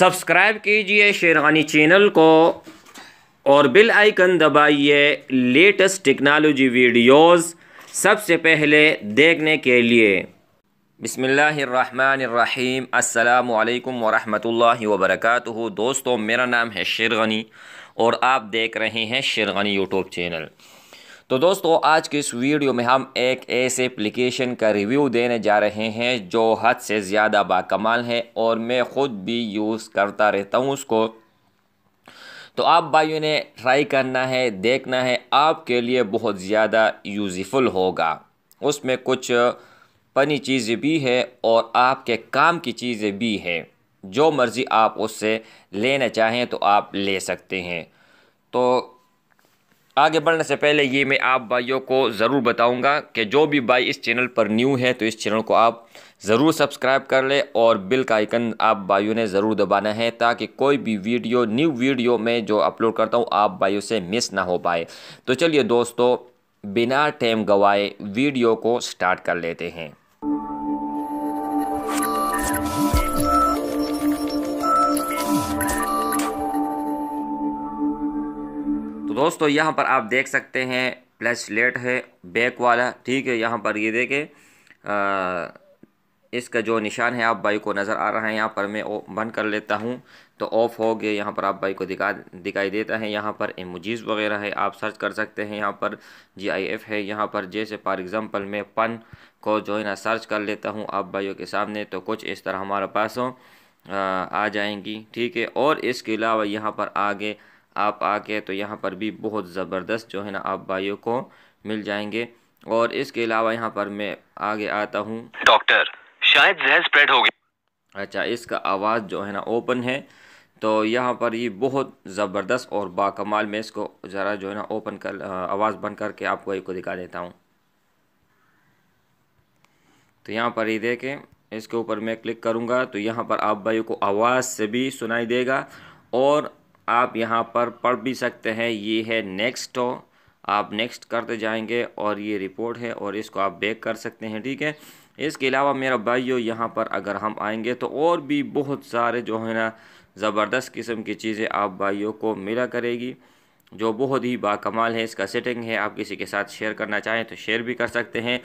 subscribe कीजिए शेरानी channel को और बिल आइकन दबाइए लेटेस्ट टेक्नोलॉजी वीडियोस सबसे पहले देखने के लिए बिसमीम् अल्लाम वरहमल वबरक दोस्तों मेरा नाम है शेरगनी और आप देख रहे हैं शेरगनी यूट्यूब चैनल तो दोस्तों आज के इस वीडियो में हम एक ऐसे एप्लीकेशन का रिव्यू देने जा रहे हैं जो हद से ज़्यादा बाकमाल है और मैं ख़ुद भी यूज़ करता रहता हूँ उसको तो आप भाइयों ने ट्राई करना है देखना है आपके लिए बहुत ज़्यादा यूज़फुल होगा उसमें कुछ पनी चीज़ें भी है और आपके काम की चीज़ें भी हैं जो मर्ज़ी आप उससे लेना चाहें तो आप ले सकते हैं तो आगे बढ़ने से पहले ये मैं आप भाइयों को ज़रूर बताऊंगा कि जो भी भाई इस चैनल पर न्यू है तो इस चैनल को आप ज़रूर सब्सक्राइब कर ले और बिल का आइकन आप भाइयों ने ज़रूर दबाना है ताकि कोई भी वीडियो न्यू वीडियो मैं जो अपलोड करता हूँ आप भाइयों से मिस ना हो पाए तो चलिए दोस्तों बिना टाइम गवाए वीडियो को स्टार्ट कर लेते हैं दोस्तों यहाँ पर आप देख सकते हैं प्लस लेट है बैक वाला ठीक है यहाँ पर ये देखें इसका जो निशान है आप बाइक को नज़र आ रहा है यहाँ पर मैं बंद कर लेता हूँ तो ऑफ हो गया यहाँ पर आप बाई को दिखा दिखाई देता है यहाँ पर एमोजीज़ वगैरह है आप सर्च कर सकते हैं यहाँ पर जी आई एफ है यहाँ पर जैसे फॉर एग्ज़ाम्पल मैं पन को जो है ना सर्च कर लेता हूँ आप बाइयों के सामने तो कुछ इस तरह हमारे पास हो आ जाएंगी ठीक है और इसके अलावा यहाँ पर आगे आप आके तो यहाँ पर भी बहुत ज़बरदस्त जो है ना आप भाइयों को मिल जाएंगे और इसके अलावा यहाँ पर मैं आगे आता हूँ डॉक्टर शायद जहर स्प्रेड हो गया अच्छा इसका आवाज़ जो है ना ओपन है तो यहाँ पर ये बहुत ज़बरदस्त और बाकमाल मैं इसको ज़रा जो है ना ओपन कर आवाज़ बंद करके आपको एक को दिखा देता हूँ तो यहाँ पर ये देखें इसके ऊपर मैं क्लिक करूँगा तो यहाँ पर आप भाइयों को आवाज़ से भी सुनाई देगा और आप यहाँ पर पढ़ भी सकते हैं ये है नेक्स्ट हो आप नेक्स्ट करते जाएंगे और ये रिपोर्ट है और इसको आप बैक कर सकते हैं ठीक है इसके अलावा मेरा भाइयों यहाँ पर अगर हम आएंगे तो और भी बहुत सारे जो है ना ज़बरदस्त किस्म की चीज़ें आप भाइयों को मिला करेगी जो बहुत ही बाकमाल है इसका सेटिंग है आप किसी के साथ शेयर करना चाहें तो शेयर भी कर सकते हैं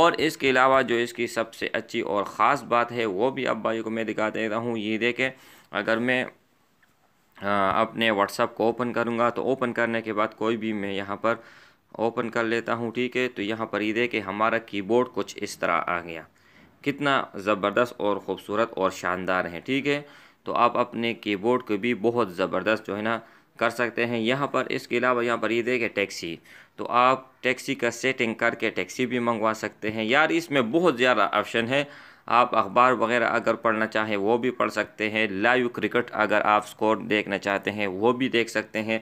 और इसके अलावा जो इसकी सबसे अच्छी और ख़ास बात है वो भी आप भाइयों को मैं दिखा दे रहा हूँ ये देखें अगर मैं अपने व्हाट्सअप को ओपन करूँगा तो ओपन करने के बाद कोई भी मैं यहाँ पर ओपन कर लेता हूँ ठीक है तो यहाँ पर ये देखे हमारा कीबोर्ड कुछ इस तरह आ गया कितना ज़बरदस्त और ख़ूबसूरत और शानदार है ठीक है तो आप अपने कीबोर्ड को भी बहुत ज़बरदस्त जो है ना कर सकते हैं यहाँ पर इसके अलावा यहाँ पर ये देखे देखें टैक्सी तो आप टैक्सी का सेटिंग करके टैक्सी भी मंगवा सकते हैं यार इसमें बहुत ज़्यादा ऑप्शन है आप अखबार वगैरह अगर पढ़ना चाहें वो भी पढ़ सकते हैं लाइव क्रिकेट अगर आप स्कोर देखना चाहते हैं वो भी देख सकते हैं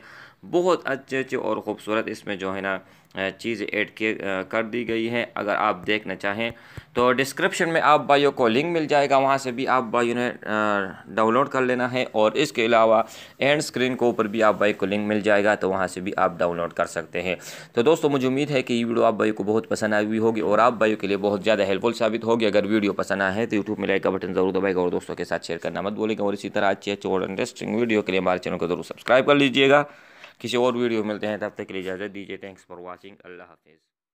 बहुत अच्छे अच्छे और ख़ूबसूरत इसमें जो है ना चीज़ ऐड किए कर दी गई है अगर आप देखना चाहें तो डिस्क्रिप्शन में आप बायो को लिंक मिल जाएगा वहाँ से भी आप बायो ने डाउनलोड कर लेना है और इसके अलावा एंड स्क्रीन के ऊपर भी आप बायो को लिंक मिल जाएगा तो वहाँ से भी आप डाउनलोड कर सकते हैं तो दोस्तों मुझे उम्मीद है कि ये वीडियो आप बायो को बहुत पसंद आई हुई होगी और आप बायो के लिए बहुत ज़्यादा हेल्पफुल साबित होगी अगर वीडियो पसंद आए तो यूट्यूब में लाइक का बटन जरूर दबाएगा और दोस्तों के साथ शेयर करना मत बोलेगा और इसी तरह अच्छी अच्छी और इंटरेस्टिंग वीडियो के लिए हमारे चैनल को जरूर सब्सक्राइब कर लीजिएगा किसी और वीडियो मिलते हैं तब तक के लिए इजाज़त दीजिए थैंक्स फॉर वॉचिंग अल्लाह हाफिज़